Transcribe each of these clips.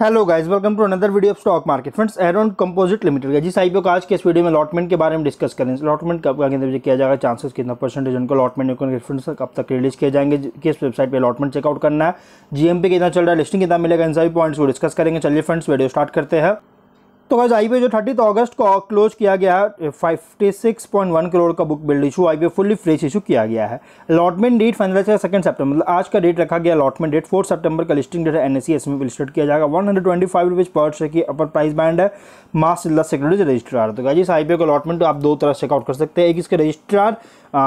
hello guys welcome to another video of stock market friends Aeron composite limited का जिस IPO का आज के इस वीडियो में अलॉटमेंट के बारे में डिस्कस करें अलॉटमेंट कब आगे मुझे किया जाएगा चांसेस कितना परसेंटेज उनको अलॉटमेंट फ्रेंड्स कब तक रिलीज किए जाएंगे किस वेबसाइट पर अलॉटमेंट चेकआउट करना है जीएमपी कितना चल रहा है लिस्टिंग कितना मिलेगा इन सभी पॉइंट्स को डिस्कस करेंगे चलिए फ्रेंड्स वीडियो स्टार्ट करते हैं तो गाइज आई जो थर्टी अगस्त को क्लोज किया गया 56.1 करोड़ का बुक बिल्ड इशू आई फुली फ्रेश इशू किया गया है अलॉटमेंट डेट फाइनलाइज है सेकंड सेप्टेबर मतलब आज का डेट रखा गया अलॉटमेंट डेट फोर्थ सितंबर का लिस्टिंग डेट है एन एस e में लिस्टेड किया जाएगा one hundred twenty five rupees पर शेयर की अपर प्राइस बैंड है मास जिला सेक्रेटरी से रजिस्ट्रार तो गाइज इस आई का अलॉटमेंट तो आप दो तरह से चेकआउट कर सकते हैं एक इसके रजिस्ट्रार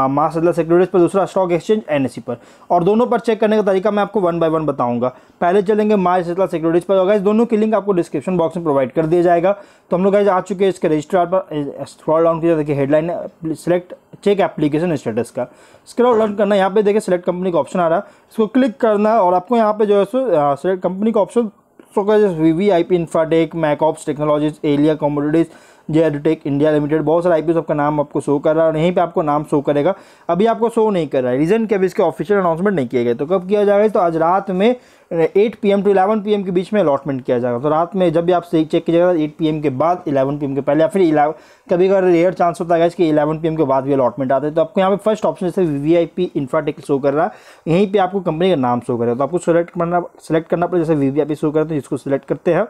मास जिला सेक्रेटरीज पर दूसरा स्टॉक एक्सचेंज एनएससी पर और दोनों पर चेक करने का तरीका मैं आपको वन बाय वन बताऊंगा पहले चलेंगे मास जिला सिक्योरिटीज़ पर होगा इस दोनों की लिंक आपको डिस्क्रिप्शन बॉक्स में प्रोवाइड कर दिया जाएगा तो हम लोग आज आ चुके हैं इसके रजिस्ट्रार पर स्क्रॉल डाउन कीजिए देखिए headline select check application status का स्क्रॉल डाउन करना यहाँ पे देखिए सेलेक्ट कंपनी का ऑप्शन आ रहा है इसको क्लिक करना और आपको यहाँ पे जो है सो सेलेक्ट कंपनी का option so guys V V I P infratech Macops technologies Aelea commodities J edutech India limited बहुत सारे आई सबका नाम आपको शो कर रहा है और यहीं पर आपको नाम शो करेगा अभी आपको शो नहीं कर रहा है रीज़न क्या इसके ऑफिशियल अनाउंसमेंट नहीं किए गए तो कब किया जाएगा तो आज रात में eight P M to eleven P M के बीच में अलॉटमेंट किया जाएगा तो रात में जब भी आप चेक कीजिएगा एट पी एम के बाद इलेवन पी एम के पहले या फिर इलेवन कभी अगर रेयर चांस होता है कि इलेवन पी एम के बाद भी अलॉटमेंट आते हैं तो आपको यहाँ पे फर्स्ट ऑप्शन जैसे V I P infratech show कर रहा है यहीं पर आपको कंपनी का नाम शो करेगा तो आपको सेलेक्ट करना सेलेक्ट करना पड़ेगा जैसे V V I P show करते हैं जिसको सिलेक्ट करते हैं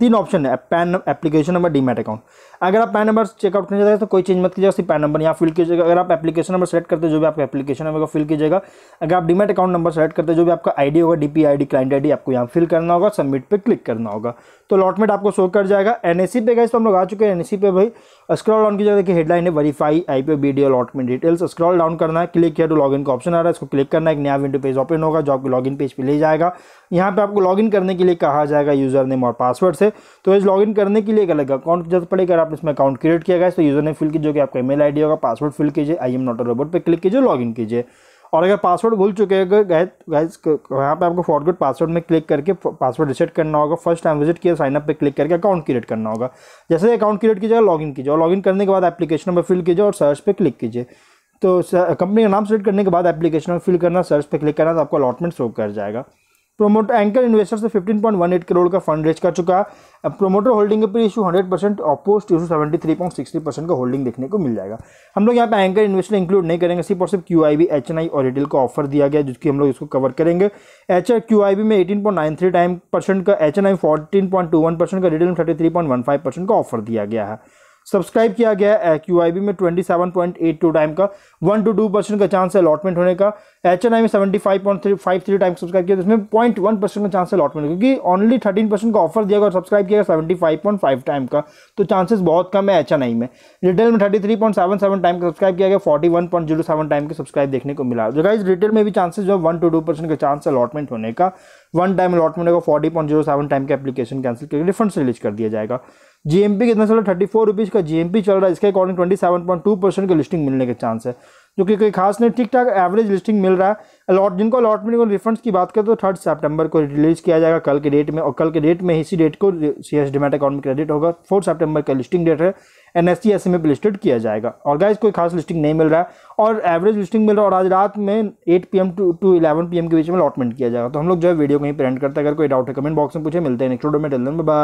तीन ऑप्शन है PAN application number demat account अगर आप पैन नंबर चेकआउट करना चाहते हैं तो कोई चेंज मत कीजिएगा पैन नंबर यहाँ फिल कीजिएगा अगर आप एप्लीकेशन नंबर सेलेक्ट करते हैं जो भी आपका एप्लीकेशन नंबर फिल कीजिएगा अगर आप डीमेट अकाउंट नंबर सेलेक्ट करते हैं जो भी आपका आईडी होगा डीपी आईडी क्लाइंट आईडी आपको यहाँ फिल करना होगा सबमिट पर क्लिक करना होगा तो अलॉटमेंट आपको शो कर जाएगा एन एस पे गए तो हम लोग आ चुके हैं एन एस पे भाई स्क्रॉल डाउन कीजिएगा देखिए हेडलाइन है verify I P B D allotment details scroll down करना है क्लिक किया टू लॉगिन का ऑप्शन आ रहा है इसको क्लिक करना है एक नया विंडो पेज ओपन होगा जो आपको लॉगिन पेज पे ले जाएगा यहाँ पे आपको लॉगिन करने के लिए कहा जाएगा यूजर नेम और पासवर्ड से है तो इस लॉगिन करने के लिए एक अलग अकाउंट जरूरत पड़ेगा अगर आप इसमें अकाउंट क्रिएट किया गया तो यूजर ने फिल कीजिए कि आपका ईमेल आईडी होगा पासवर्ड फिल कीजिए I am not a robot पर क्लिक कीजिए लॉगिन कीजिए और अगर पासवर्ड भूल चुके हैं गाइस यहाँ पे आपको फॉरगेट पासवर्ड में क्लिक करके पासवर्ड रिसेट करना होगा फर्स्ट टाइम विजिट किया साइनअप पे क्लिक करके अकाउंट क्रिएट करना होगा जैसे अकाउंट क्रिएट कीजिएगा लॉगिन कीजिए और लॉगिन करने के बाद एप्लीकेशन नंबर फिल कीजिए और सर्च पर क्लिक कीजिए तो कंपनी का नाम सेलेक्ट करने के बाद एप्लीकेशन में फिल करना सर्च पर क्लिक करना तो आपको अलॉटमेंट शो कर जाएगा प्रोमोटर एंकर इन्वेस्टर से 15.18 करोड़ का फंड रेज कर चुका है प्रोमोटर होल्डिंग के issue 100 percent post issue 73.60 percent का होल्डिंग देखने को मिल जाएगा हम लोग यहाँ पे एंकर इन्वेस्टर इंक्लूड नहीं करेंगे सिर्फ और सिर्फ Q I H N I और रिटेल का ऑफर दिया गया जिसकी हम लोग इसको कवर करेंगे एच क्यू आई बी में थ्री टाइम परसेंट का H N I fourteen point two one percent का रिटेल में thirty three point one five percent का ऑफर दिया गया है सब्सक्राइब किया गया है क्यू में 27.82 टाइम का वन टू टू परसेंट का चांस है अलॉटमेंट होने का एच एन आई में थ्री टाइम सब्सक्राइब किया जिसमें पॉइंट वन परसेंट का चांस है अलॉटमेंट क्योंकि ओनली थर्टीन परसेंट का ऑफर दिया गया और सब्सक्राइब किया गया 75.5 टाइम का तो चांसेस बहुत कम है एच में रिटेल में सेवन टाइम का सब्सक्राइब किया गया सेवन टाइम के सब्सक्राइब देखने को मिला जो गाइज रिटेल में भी चांसेस जो वन टू टू परसेंट का चांस अलॉटमेंट होने का वन टाइम अलॉटमेंट होगा forty point zero seven time का एप्लीकेशन कैंसिल करके रिफंड रिलीज कर दिया जाएगा जीएमपी कितना चल रहा है थर्टी फोर रुपीज़ का जीएमपी चल रहा है इसके according twenty seven point two percent की लिस्टिंग मिलने के चांस है जो कि कोई खास नहीं ठीक ठाक एवरेज लिस्टिंग मिल रहा है अलॉट जिनको अलॉटमेंट को रिफंड्स की बात करें तो थर्ड सेप्टेम्बर को रिलीज़ किया जाएगा कल के डेट में और कल के डेट में इसी डेट को सी एस डिमेट अकाउंट में क्रेडिट होगा फोर्थ सेप्टेम्बर का लिस्टिंग डेट है N S T S M listed किया जाएगा और गाइज कोई खास लिस्टिंग नहीं मिल रहा है और एवरेज लिस्टिंग मिल रहा है और आज रात में eight P M to to eleven P M के बीच में अलॉटमेंट किया जाएगा तो हम लोग जो है वीडियो कहीं पर करते हैं अगर कोई डाउट है कमेंट बॉक्स में पूछे मिलते हैं नेक्स्ट वीडियो में टेल बाय